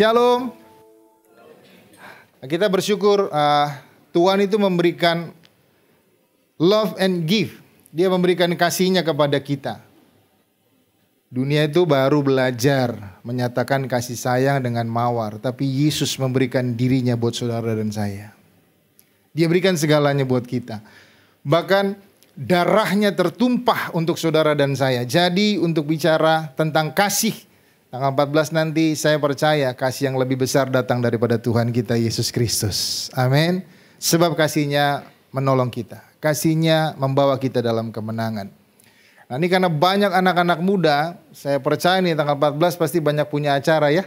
Shalom. Kita bersyukur uh, Tuhan itu memberikan love and give. Dia memberikan kasihnya kepada kita. Dunia itu baru belajar menyatakan kasih sayang dengan mawar. Tapi Yesus memberikan dirinya buat saudara dan saya. Dia berikan segalanya buat kita. Bahkan darahnya tertumpah untuk saudara dan saya. Jadi untuk bicara tentang kasih Tanggal 14 nanti saya percaya kasih yang lebih besar datang daripada Tuhan kita Yesus Kristus. Amin. Sebab kasihnya menolong kita. Kasihnya membawa kita dalam kemenangan. Nah ini karena banyak anak-anak muda, saya percaya nih tanggal 14 pasti banyak punya acara ya.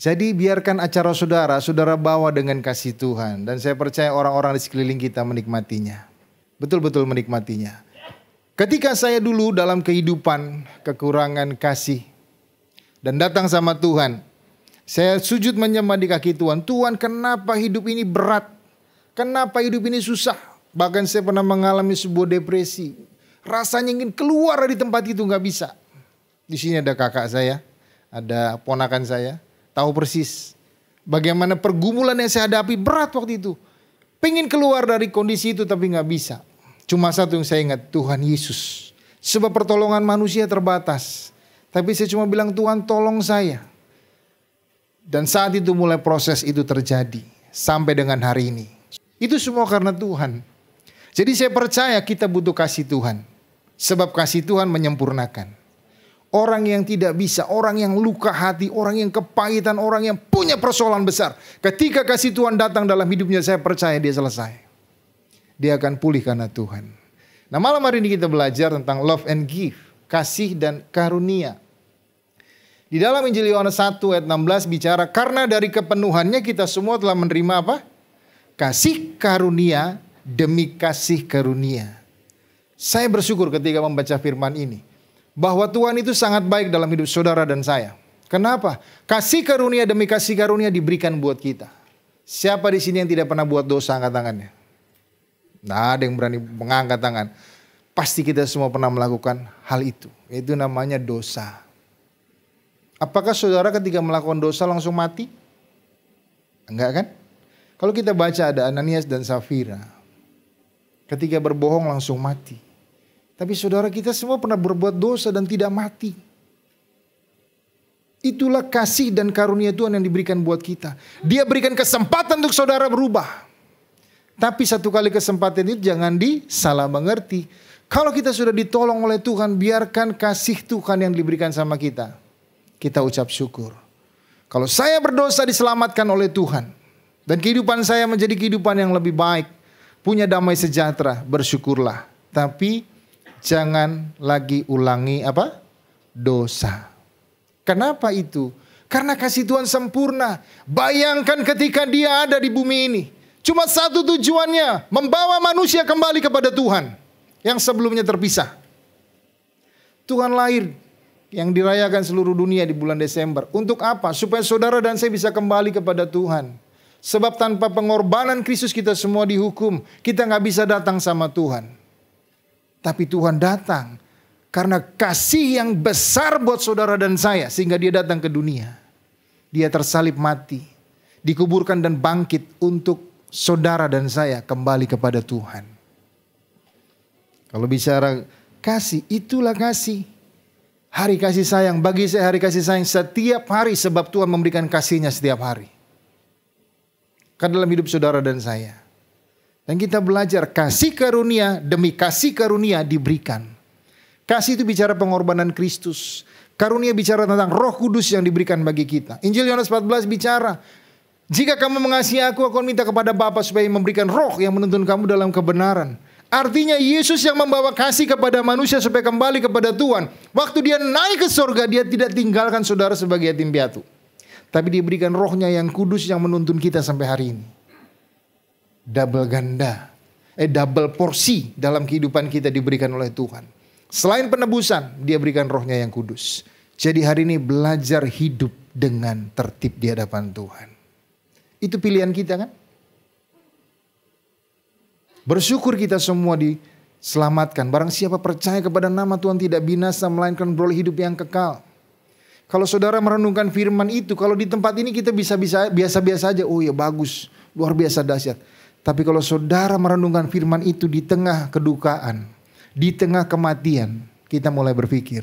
Jadi biarkan acara saudara, saudara bawa dengan kasih Tuhan. Dan saya percaya orang-orang di sekeliling kita menikmatinya. Betul-betul menikmatinya. Ketika saya dulu dalam kehidupan kekurangan kasih, dan datang sama Tuhan. Saya sujud menyembah di kaki Tuhan. Tuhan kenapa hidup ini berat? Kenapa hidup ini susah? Bahkan saya pernah mengalami sebuah depresi. Rasanya ingin keluar dari tempat itu nggak bisa. Di sini ada kakak saya, ada ponakan saya, tahu persis bagaimana pergumulan yang saya hadapi berat waktu itu. Pengen keluar dari kondisi itu tapi nggak bisa. Cuma satu yang saya ingat, Tuhan Yesus. Sebab pertolongan manusia terbatas. Tapi saya cuma bilang Tuhan tolong saya. Dan saat itu mulai proses itu terjadi sampai dengan hari ini. Itu semua karena Tuhan. Jadi saya percaya kita butuh kasih Tuhan. Sebab kasih Tuhan menyempurnakan. Orang yang tidak bisa, orang yang luka hati, orang yang kepahitan, orang yang punya persoalan besar. Ketika kasih Tuhan datang dalam hidupnya, saya percaya dia selesai. Dia akan pulih karena Tuhan. Nah malam hari ini kita belajar tentang love and give. Kasih dan karunia. Di dalam Injil Yohanes 1 ayat 16 bicara karena dari kepenuhannya kita semua telah menerima apa? Kasih karunia demi kasih karunia. Saya bersyukur ketika membaca firman ini bahwa Tuhan itu sangat baik dalam hidup saudara dan saya. Kenapa? Kasih karunia demi kasih karunia diberikan buat kita. Siapa di sini yang tidak pernah buat dosa angkat tangannya? Nah, ada yang berani mengangkat tangan. Pasti kita semua pernah melakukan hal itu. Itu namanya dosa. Apakah saudara ketika melakukan dosa langsung mati? Enggak kan? Kalau kita baca ada Ananias dan Safira. Ketika berbohong langsung mati. Tapi saudara kita semua pernah berbuat dosa dan tidak mati. Itulah kasih dan karunia Tuhan yang diberikan buat kita. Dia berikan kesempatan untuk saudara berubah. Tapi satu kali kesempatan itu jangan disalah mengerti. Kalau kita sudah ditolong oleh Tuhan, biarkan kasih Tuhan yang diberikan sama kita kita ucap syukur. Kalau saya berdosa diselamatkan oleh Tuhan dan kehidupan saya menjadi kehidupan yang lebih baik, punya damai sejahtera, bersyukurlah. Tapi jangan lagi ulangi apa? dosa. Kenapa itu? Karena kasih Tuhan sempurna. Bayangkan ketika dia ada di bumi ini. Cuma satu tujuannya, membawa manusia kembali kepada Tuhan yang sebelumnya terpisah. Tuhan lahir yang dirayakan seluruh dunia di bulan Desember. Untuk apa? Supaya saudara dan saya bisa kembali kepada Tuhan. Sebab tanpa pengorbanan Kristus kita semua dihukum. Kita nggak bisa datang sama Tuhan. Tapi Tuhan datang karena kasih yang besar buat saudara dan saya. Sehingga dia datang ke dunia. Dia tersalib mati. Dikuburkan dan bangkit untuk saudara dan saya kembali kepada Tuhan. Kalau bicara kasih, itulah kasih hari kasih sayang. Bagi saya hari kasih sayang setiap hari sebab Tuhan memberikan kasihnya setiap hari. Karena dalam hidup saudara dan saya. Dan kita belajar kasih karunia demi kasih karunia diberikan. Kasih itu bicara pengorbanan Kristus. Karunia bicara tentang roh kudus yang diberikan bagi kita. Injil Yohanes 14 bicara. Jika kamu mengasihi aku, aku akan minta kepada Bapa supaya memberikan roh yang menuntun kamu dalam kebenaran. Artinya Yesus yang membawa kasih kepada manusia supaya kembali kepada Tuhan. Waktu dia naik ke surga, dia tidak tinggalkan saudara sebagai yatim piatu. Tapi diberikan rohnya yang kudus yang menuntun kita sampai hari ini. Double ganda. Eh double porsi dalam kehidupan kita diberikan oleh Tuhan. Selain penebusan, dia berikan rohnya yang kudus. Jadi hari ini belajar hidup dengan tertib di hadapan Tuhan. Itu pilihan kita kan? Bersyukur kita semua diselamatkan. Barang siapa percaya kepada nama Tuhan tidak binasa melainkan beroleh hidup yang kekal. Kalau saudara merenungkan firman itu, kalau di tempat ini kita bisa-bisa biasa-biasa aja. Oh ya bagus, luar biasa dahsyat. Tapi kalau saudara merenungkan firman itu di tengah kedukaan, di tengah kematian, kita mulai berpikir.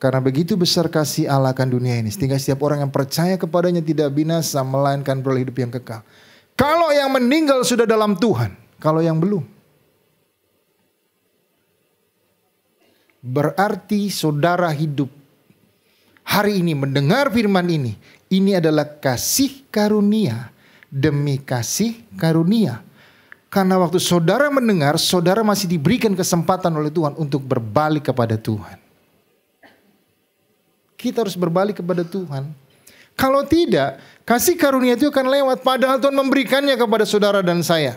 Karena begitu besar kasih Allah akan dunia ini, sehingga setiap orang yang percaya kepadanya tidak binasa, melainkan beroleh hidup yang kekal. Kalau yang meninggal sudah dalam Tuhan, kalau yang belum? Berarti saudara hidup hari ini mendengar firman ini, ini adalah kasih karunia demi kasih karunia. Karena waktu saudara mendengar, saudara masih diberikan kesempatan oleh Tuhan untuk berbalik kepada Tuhan. Kita harus berbalik kepada Tuhan. Kalau tidak, kasih karunia itu akan lewat padahal Tuhan memberikannya kepada saudara dan saya.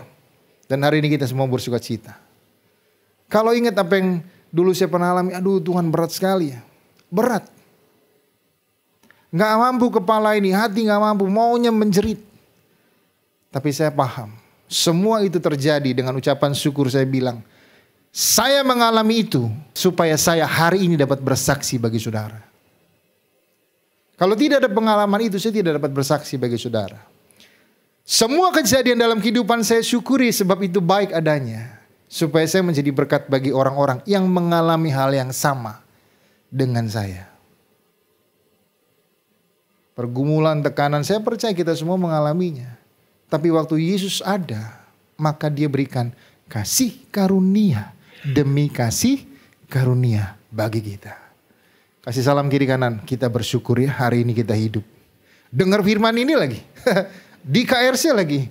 Dan hari ini kita semua bersuka cita. Kalau ingat apa yang dulu saya pernah alami, aduh Tuhan berat sekali ya. Berat. Gak mampu kepala ini, hati gak mampu, maunya menjerit. Tapi saya paham, semua itu terjadi dengan ucapan syukur saya bilang, saya mengalami itu supaya saya hari ini dapat bersaksi bagi saudara. Kalau tidak ada pengalaman itu, saya tidak dapat bersaksi bagi saudara. Semua kejadian dalam kehidupan saya syukuri sebab itu baik adanya. Supaya saya menjadi berkat bagi orang-orang yang mengalami hal yang sama dengan saya. Pergumulan tekanan saya percaya kita semua mengalaminya. Tapi waktu Yesus ada, maka dia berikan kasih karunia demi kasih karunia bagi kita. Kasih salam kiri kanan, kita bersyukur ya hari ini kita hidup. Dengar firman ini lagi. di KRC lagi,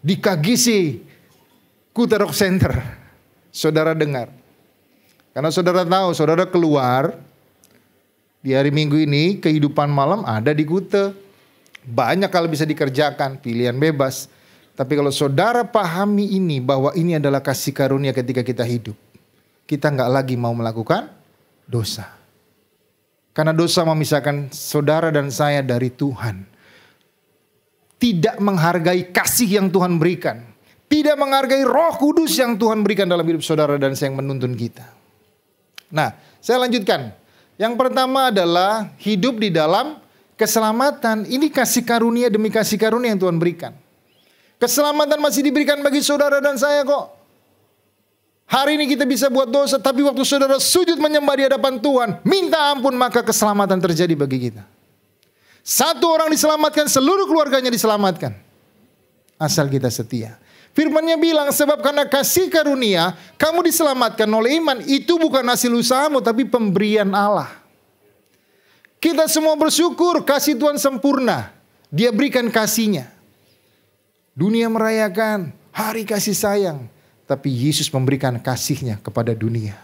di Kagisi Kuterok Center. Saudara dengar. Karena saudara tahu, saudara keluar di hari Minggu ini kehidupan malam ada di Kute. Banyak kalau bisa dikerjakan, pilihan bebas. Tapi kalau saudara pahami ini bahwa ini adalah kasih karunia ketika kita hidup. Kita nggak lagi mau melakukan dosa. Karena dosa memisahkan saudara dan saya dari Tuhan tidak menghargai kasih yang Tuhan berikan, tidak menghargai Roh Kudus yang Tuhan berikan dalam hidup saudara dan saya yang menuntun kita. Nah, saya lanjutkan. Yang pertama adalah hidup di dalam keselamatan. Ini kasih karunia demi kasih karunia yang Tuhan berikan. Keselamatan masih diberikan bagi saudara dan saya kok. Hari ini kita bisa buat dosa, tapi waktu saudara sujud menyembah di hadapan Tuhan, minta ampun maka keselamatan terjadi bagi kita. Satu orang diselamatkan, seluruh keluarganya diselamatkan. Asal kita setia. Firmannya bilang, sebab karena kasih karunia, kamu diselamatkan oleh iman. Itu bukan hasil usahamu, tapi pemberian Allah. Kita semua bersyukur kasih Tuhan sempurna. Dia berikan kasihnya. Dunia merayakan hari kasih sayang. Tapi Yesus memberikan kasihnya kepada dunia.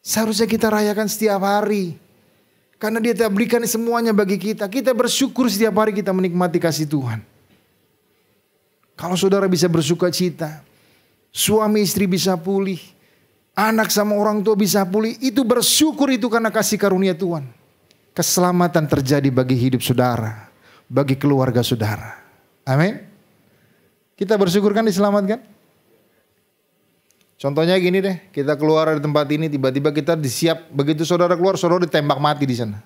Seharusnya kita rayakan setiap hari karena dia telah berikan semuanya bagi kita. Kita bersyukur setiap hari kita menikmati kasih Tuhan. Kalau saudara bisa bersuka cita, suami istri bisa pulih, anak sama orang tua bisa pulih, itu bersyukur itu karena kasih karunia Tuhan. Keselamatan terjadi bagi hidup saudara, bagi keluarga saudara. Amin. Kita bersyukur kan diselamatkan? Contohnya gini deh, kita keluar dari tempat ini tiba-tiba kita disiap begitu saudara keluar saudara ditembak mati di sana.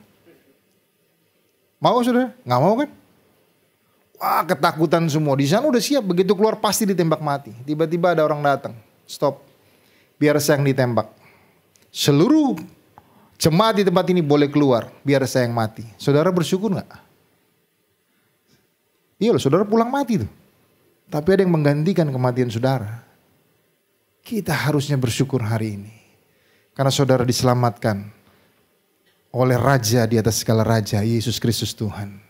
Mau saudara? Nggak mau kan? Wah ketakutan semua. Di sana udah siap begitu keluar pasti ditembak mati. Tiba-tiba ada orang datang. Stop. Biar saya yang ditembak. Seluruh jemaat di tempat ini boleh keluar. Biar saya yang mati. Saudara bersyukur nggak? Iya loh, saudara pulang mati tuh. Tapi ada yang menggantikan kematian saudara. Kita harusnya bersyukur hari ini. Karena saudara diselamatkan oleh Raja di atas segala Raja, Yesus Kristus Tuhan.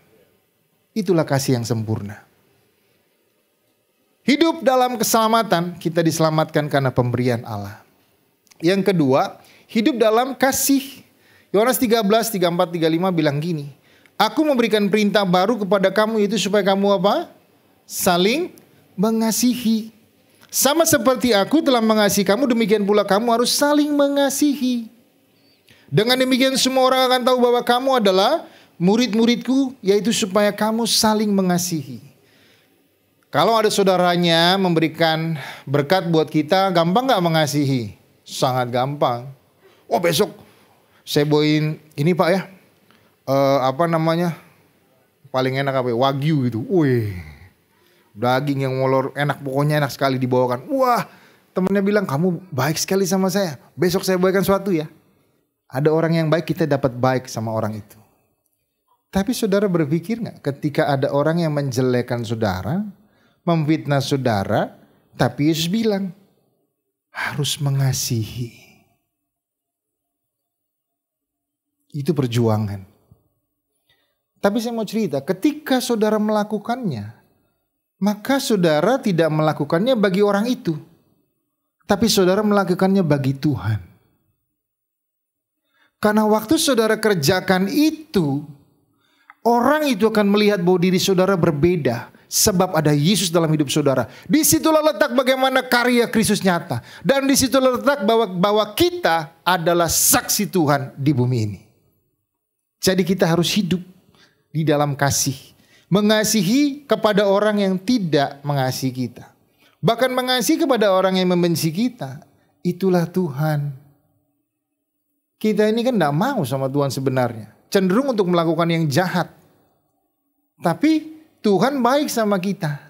Itulah kasih yang sempurna. Hidup dalam keselamatan, kita diselamatkan karena pemberian Allah. Yang kedua, hidup dalam kasih. Yohanes 13, 34, 35 bilang gini. Aku memberikan perintah baru kepada kamu itu supaya kamu apa? Saling mengasihi. Sama seperti aku telah mengasihi kamu, demikian pula kamu harus saling mengasihi. Dengan demikian semua orang akan tahu bahwa kamu adalah murid-muridku, yaitu supaya kamu saling mengasihi. Kalau ada saudaranya memberikan berkat buat kita, gampang gak mengasihi? Sangat gampang. Oh besok saya bawain ini pak ya, uh, apa namanya? Paling enak apa? Ya? Wagyu gitu. Wih daging yang molor enak pokoknya enak sekali dibawakan wah temennya bilang kamu baik sekali sama saya besok saya bawakan suatu ya ada orang yang baik kita dapat baik sama orang itu tapi saudara berpikir nggak ketika ada orang yang menjelekan saudara memfitnah saudara tapi Yesus bilang harus mengasihi itu perjuangan tapi saya mau cerita ketika saudara melakukannya maka saudara tidak melakukannya bagi orang itu, tapi saudara melakukannya bagi Tuhan. Karena waktu saudara kerjakan itu, orang itu akan melihat bahwa diri saudara berbeda sebab ada Yesus dalam hidup saudara. Disitulah letak bagaimana karya Kristus nyata. Dan disitulah letak bahwa, bahwa kita adalah saksi Tuhan di bumi ini. Jadi kita harus hidup di dalam kasih Mengasihi kepada orang yang tidak mengasihi kita. Bahkan mengasihi kepada orang yang membenci kita. Itulah Tuhan. Kita ini kan tidak mau sama Tuhan sebenarnya. Cenderung untuk melakukan yang jahat. Tapi Tuhan baik sama kita.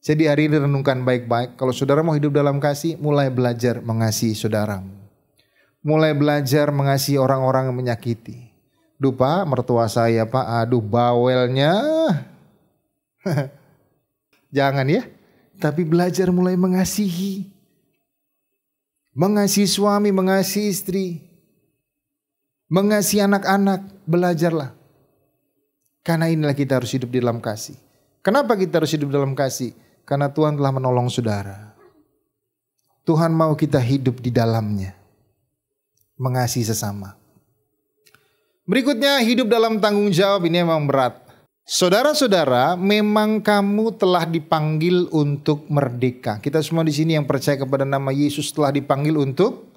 Jadi hari ini renungkan baik-baik. Kalau saudara mau hidup dalam kasih, mulai belajar mengasihi saudaramu. Mulai belajar mengasihi orang-orang yang menyakiti. Duh pak, mertua saya pak, aduh bawelnya. Jangan ya, tapi belajar mulai mengasihi. Mengasihi suami, mengasihi istri. Mengasihi anak-anak, belajarlah. Karena inilah kita harus hidup di dalam kasih. Kenapa kita harus hidup dalam kasih? Karena Tuhan telah menolong saudara. Tuhan mau kita hidup di dalamnya. Mengasihi sesama. Berikutnya hidup dalam tanggung jawab ini memang berat. Saudara-saudara, memang kamu telah dipanggil untuk merdeka. Kita semua di sini yang percaya kepada nama Yesus telah dipanggil untuk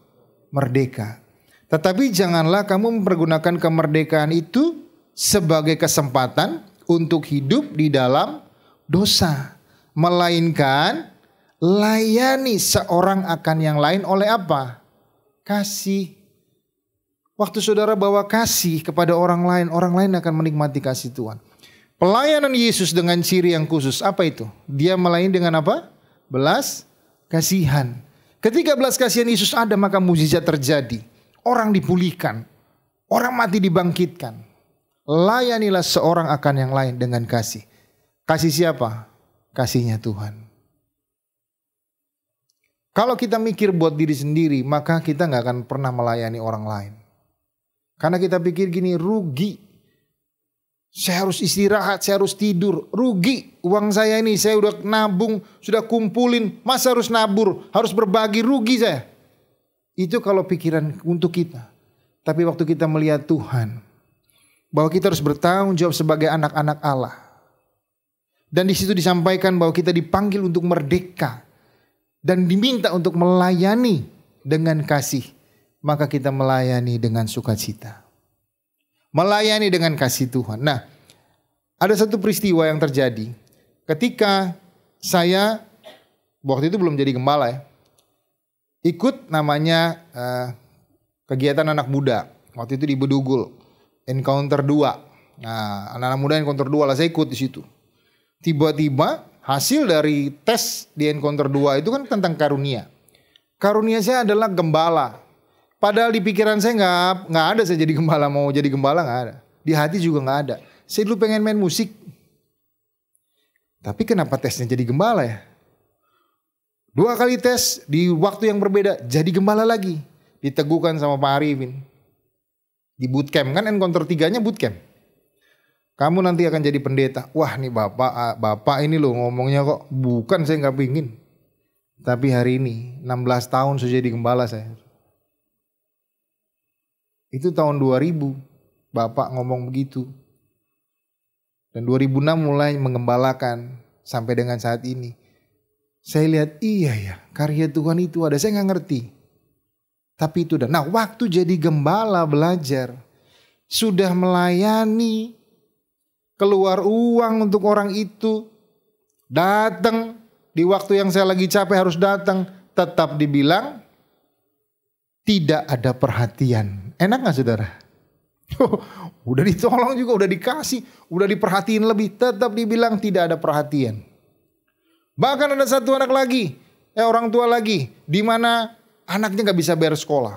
merdeka. Tetapi janganlah kamu mempergunakan kemerdekaan itu sebagai kesempatan untuk hidup di dalam dosa, melainkan layani seorang akan yang lain oleh apa? Kasih Waktu saudara bawa kasih kepada orang lain, orang lain akan menikmati kasih Tuhan. Pelayanan Yesus dengan ciri yang khusus, apa itu? Dia melayani dengan apa? Belas kasihan. Ketika belas kasihan Yesus ada, maka mujizat terjadi. Orang dipulihkan, orang mati dibangkitkan. Layanilah seorang akan yang lain dengan kasih. Kasih siapa? Kasihnya Tuhan. Kalau kita mikir buat diri sendiri, maka kita nggak akan pernah melayani orang lain. Karena kita pikir gini rugi. Saya harus istirahat, saya harus tidur. Rugi uang saya ini, saya udah nabung, sudah kumpulin. Masa harus nabur, harus berbagi, rugi saya. Itu kalau pikiran untuk kita. Tapi waktu kita melihat Tuhan, bahwa kita harus bertanggung jawab sebagai anak-anak Allah. Dan di situ disampaikan bahwa kita dipanggil untuk merdeka dan diminta untuk melayani dengan kasih maka kita melayani dengan sukacita. Melayani dengan kasih Tuhan. Nah, ada satu peristiwa yang terjadi ketika saya waktu itu belum jadi gembala ya. Ikut namanya uh, kegiatan anak muda. Waktu itu di Bedugul, Encounter 2. Nah, anak-anak muda Encounter 2 lah saya ikut di situ. Tiba-tiba hasil dari tes di Encounter 2 itu kan tentang karunia. Karunia saya adalah gembala Padahal di pikiran saya nggak nggak ada saya jadi gembala mau jadi gembala nggak ada. Di hati juga nggak ada. Saya dulu pengen main musik. Tapi kenapa tesnya jadi gembala ya? Dua kali tes di waktu yang berbeda jadi gembala lagi. Diteguhkan sama Pak Arifin. Di bootcamp kan encounter tiganya bootcamp. Kamu nanti akan jadi pendeta. Wah nih bapak, ah, bapak ini loh ngomongnya kok bukan saya nggak pingin. Tapi hari ini 16 tahun sudah jadi gembala saya. Itu tahun 2000 Bapak ngomong begitu. Dan 2006 mulai mengembalakan sampai dengan saat ini. Saya lihat iya ya karya Tuhan itu ada. Saya nggak ngerti. Tapi itu udah Nah waktu jadi gembala belajar. Sudah melayani. Keluar uang untuk orang itu. Datang. Di waktu yang saya lagi capek harus datang. Tetap dibilang tidak ada perhatian. Enak gak saudara? udah ditolong juga, udah dikasih, udah diperhatiin lebih, tetap dibilang tidak ada perhatian. Bahkan ada satu anak lagi, eh orang tua lagi, di mana anaknya nggak bisa bayar sekolah.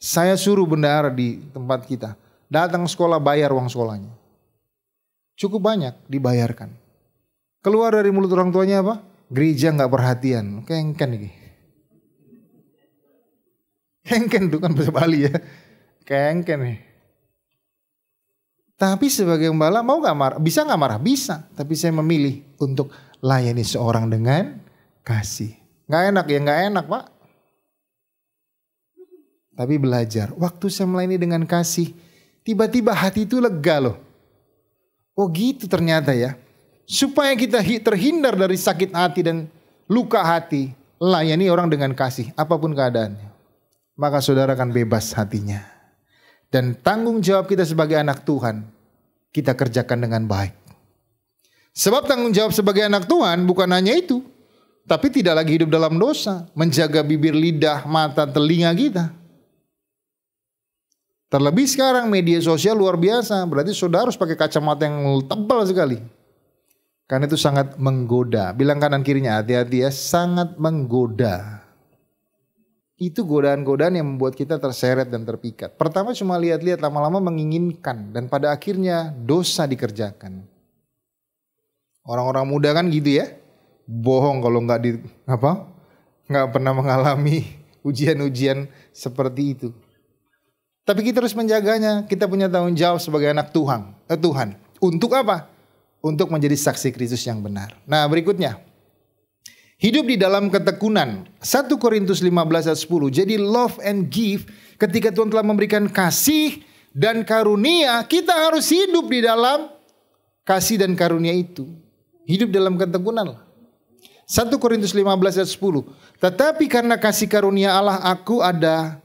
Saya suruh bendahara di tempat kita, datang sekolah bayar uang sekolahnya. Cukup banyak dibayarkan. Keluar dari mulut orang tuanya apa? Gereja nggak perhatian, kengken ini. Kengken tuh kan bahasa Bali ya. Kengken nih. Tapi sebagai pembalap mau gak marah? Bisa gak marah? Bisa. Tapi saya memilih untuk layani seorang dengan kasih. Gak enak ya Gak enak pak. Tapi belajar. Waktu saya melayani dengan kasih, tiba-tiba hati itu lega loh. Oh gitu ternyata ya. Supaya kita terhindar dari sakit hati dan luka hati, layani orang dengan kasih apapun keadaannya maka saudara akan bebas hatinya. Dan tanggung jawab kita sebagai anak Tuhan, kita kerjakan dengan baik. Sebab tanggung jawab sebagai anak Tuhan bukan hanya itu, tapi tidak lagi hidup dalam dosa, menjaga bibir, lidah, mata, telinga kita. Terlebih sekarang media sosial luar biasa, berarti saudara harus pakai kacamata yang tebal sekali. Karena itu sangat menggoda. Bilang kanan kirinya hati-hati ya, sangat menggoda itu godaan-godaan yang membuat kita terseret dan terpikat. Pertama cuma lihat-lihat lama-lama menginginkan dan pada akhirnya dosa dikerjakan. Orang-orang muda kan gitu ya, bohong kalau nggak di apa nggak pernah mengalami ujian-ujian seperti itu. Tapi kita harus menjaganya. Kita punya tanggung jawab sebagai anak Tuhan. Eh, Tuhan. Untuk apa? Untuk menjadi saksi Kristus yang benar. Nah berikutnya Hidup di dalam ketekunan. 1 Korintus 15 ayat 10. Jadi love and give ketika Tuhan telah memberikan kasih dan karunia, kita harus hidup di dalam kasih dan karunia itu. Hidup dalam ketekunan lah. 1 Korintus 15 ayat 10. Tetapi karena kasih karunia Allah aku ada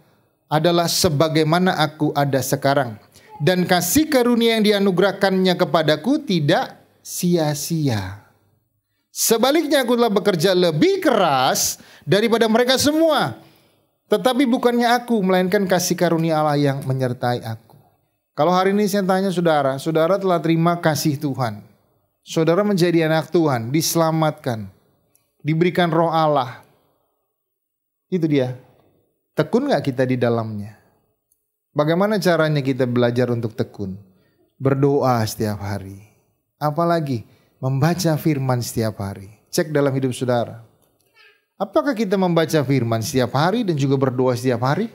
adalah sebagaimana aku ada sekarang. Dan kasih karunia yang dianugerahkannya kepadaku tidak sia-sia. Sebaliknya aku telah bekerja lebih keras daripada mereka semua. Tetapi bukannya aku, melainkan kasih karunia Allah yang menyertai aku. Kalau hari ini saya tanya saudara, saudara telah terima kasih Tuhan. Saudara menjadi anak Tuhan, diselamatkan, diberikan roh Allah. Itu dia. Tekun gak kita di dalamnya? Bagaimana caranya kita belajar untuk tekun? Berdoa setiap hari. Apalagi, membaca firman setiap hari. Cek dalam hidup saudara. Apakah kita membaca firman setiap hari dan juga berdoa setiap hari?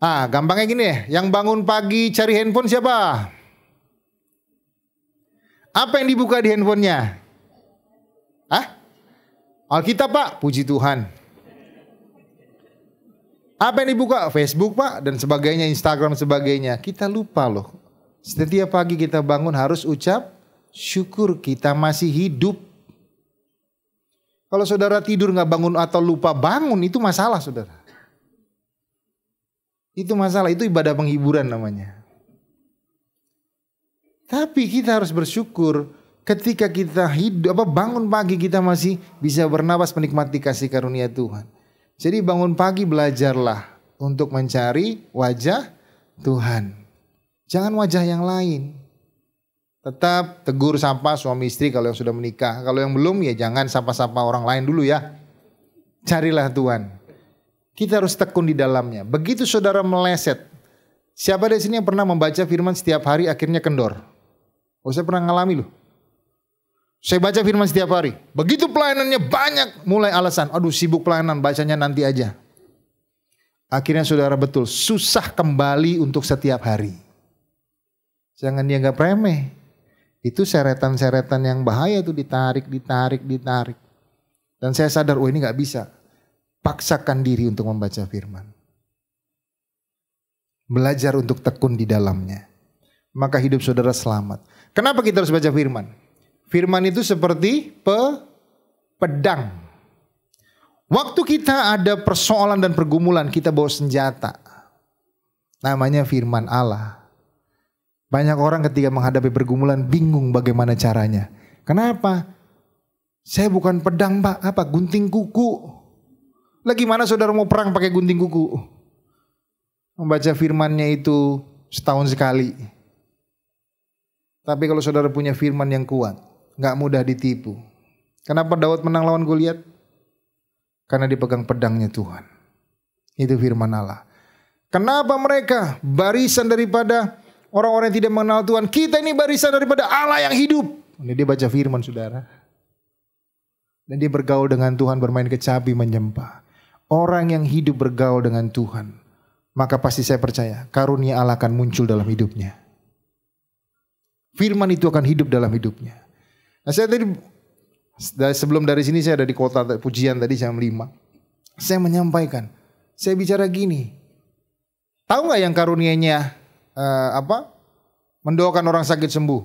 Ah, gampangnya gini ya, yang bangun pagi cari handphone siapa? Apa yang dibuka di handphonenya? Ah? Alkitab pak, puji Tuhan. Apa yang dibuka? Facebook pak dan sebagainya, Instagram sebagainya. Kita lupa loh setiap pagi kita bangun harus ucap syukur kita masih hidup. Kalau saudara tidur nggak bangun atau lupa bangun itu masalah saudara. Itu masalah, itu ibadah penghiburan namanya. Tapi kita harus bersyukur ketika kita hidup apa bangun pagi kita masih bisa bernapas menikmati kasih karunia Tuhan. Jadi bangun pagi belajarlah untuk mencari wajah Tuhan. Jangan wajah yang lain. Tetap tegur sapa suami istri kalau yang sudah menikah. Kalau yang belum ya jangan sapa-sapa orang lain dulu ya. Carilah Tuhan. Kita harus tekun di dalamnya. Begitu saudara meleset. Siapa di sini yang pernah membaca firman setiap hari akhirnya kendor? Oh saya pernah ngalami loh. Saya baca firman setiap hari. Begitu pelayanannya banyak, mulai alasan. Aduh sibuk pelayanan, bacanya nanti aja. Akhirnya saudara betul, susah kembali untuk setiap hari. Jangan dianggap remeh. Itu seretan-seretan yang bahaya itu ditarik, ditarik, ditarik. Dan saya sadar, oh ini gak bisa. Paksakan diri untuk membaca firman. Belajar untuk tekun di dalamnya. Maka hidup saudara selamat. Kenapa kita harus baca firman? Firman itu seperti pe pedang. Waktu kita ada persoalan dan pergumulan, kita bawa senjata. Namanya firman Allah. Banyak orang ketika menghadapi pergumulan bingung bagaimana caranya. Kenapa? Saya bukan pedang pak, apa gunting kuku. Lagi mana saudara mau perang pakai gunting kuku? Membaca firmannya itu setahun sekali. Tapi kalau saudara punya firman yang kuat, nggak mudah ditipu. Kenapa Daud menang lawan Goliat? Karena dipegang pedangnya Tuhan. Itu firman Allah. Kenapa mereka barisan daripada orang-orang yang tidak mengenal Tuhan. Kita ini barisan daripada Allah yang hidup. Ini dia baca firman saudara. Dan dia bergaul dengan Tuhan, bermain kecapi, menyembah. Orang yang hidup bergaul dengan Tuhan. Maka pasti saya percaya karunia Allah akan muncul dalam hidupnya. Firman itu akan hidup dalam hidupnya. Nah saya tadi sebelum dari sini saya ada di kota pujian tadi jam 5. Saya menyampaikan, saya bicara gini. Tahu nggak yang karunianya uh, apa mendoakan orang sakit sembuh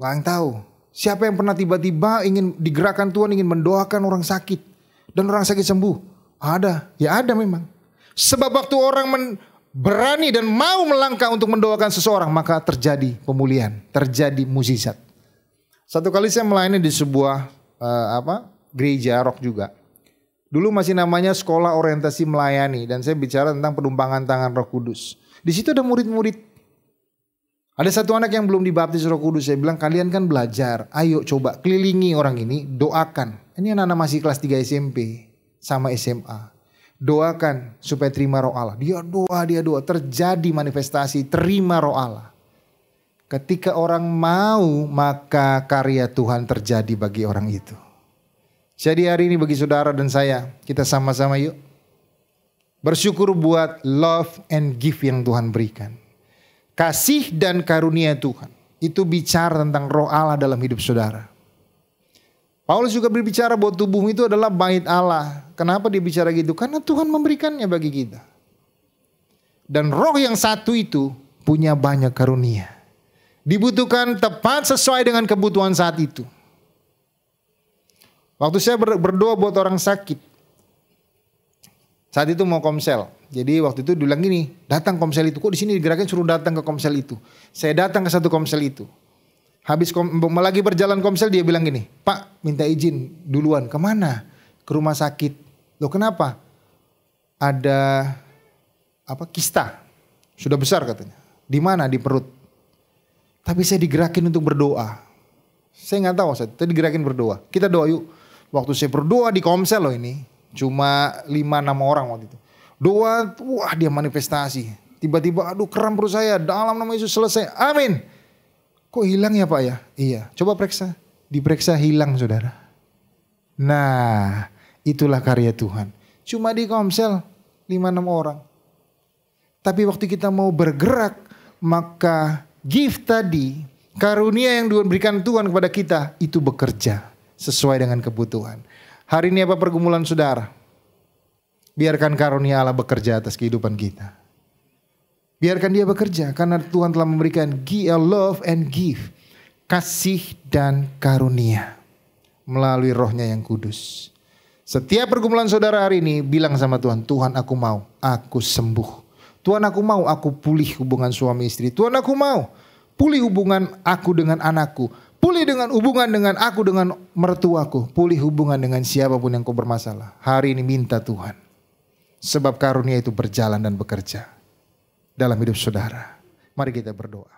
nggak yang tahu siapa yang pernah tiba-tiba ingin digerakkan Tuhan ingin mendoakan orang sakit dan orang sakit sembuh ada ya ada memang sebab waktu orang men berani dan mau melangkah untuk mendoakan seseorang maka terjadi pemulihan terjadi mukjizat satu kali saya melayani di sebuah uh, apa gereja rock juga Dulu masih namanya sekolah orientasi melayani dan saya bicara tentang penumpangan tangan Roh Kudus. Di situ ada murid-murid. Ada satu anak yang belum dibaptis Roh Kudus. Saya bilang kalian kan belajar. Ayo coba kelilingi orang ini, doakan. Ini anak-anak masih kelas 3 SMP sama SMA. Doakan supaya terima Roh Allah. Dia doa, dia doa. Terjadi manifestasi terima Roh Allah. Ketika orang mau, maka karya Tuhan terjadi bagi orang itu. Jadi hari ini bagi saudara dan saya, kita sama-sama yuk Bersyukur buat love and give yang Tuhan berikan. Kasih dan karunia Tuhan. Itu bicara tentang roh Allah dalam hidup saudara. Paulus juga berbicara bahwa tubuh itu adalah bait Allah. Kenapa dia bicara gitu? Karena Tuhan memberikannya bagi kita. Dan roh yang satu itu punya banyak karunia. Dibutuhkan tepat sesuai dengan kebutuhan saat itu. Waktu saya berdoa buat orang sakit, saat itu mau komsel. Jadi waktu itu bilang gini, datang komsel itu. Kok di sini digerakin suruh datang ke komsel itu. Saya datang ke satu komsel itu. Habis kom, lagi berjalan komsel dia bilang gini, Pak minta izin duluan. Kemana? Ke rumah sakit. Loh kenapa? Ada apa kista. Sudah besar katanya. Di mana? Di perut. Tapi saya digerakin untuk berdoa. Saya nggak tahu, saya digerakin berdoa. Kita doa yuk. Waktu saya berdoa di komsel loh ini Cuma 5 6 orang waktu itu. Doa, wah dia manifestasi. Tiba-tiba aduh kram perut saya dalam nama Yesus selesai. Amin. Kok hilang ya Pak ya? Iya, coba periksa. Diperiksa hilang Saudara. Nah, itulah karya Tuhan. Cuma di Komsel 5 6 orang. Tapi waktu kita mau bergerak, maka gift tadi, karunia yang diberikan Tuhan kepada kita itu bekerja sesuai dengan kebutuhan. Hari ini apa pergumulan saudara? Biarkan karunia Allah bekerja atas kehidupan kita. Biarkan dia bekerja karena Tuhan telah memberikan give uh, love and give. Kasih dan karunia melalui rohnya yang kudus. Setiap pergumulan saudara hari ini bilang sama Tuhan, Tuhan aku mau, aku sembuh. Tuhan aku mau, aku pulih hubungan suami istri. Tuhan aku mau, pulih hubungan aku dengan anakku Pulih dengan hubungan dengan aku dengan mertuaku. Pulih hubungan dengan siapapun yang kau bermasalah. Hari ini minta Tuhan. Sebab karunia itu berjalan dan bekerja. Dalam hidup saudara. Mari kita berdoa.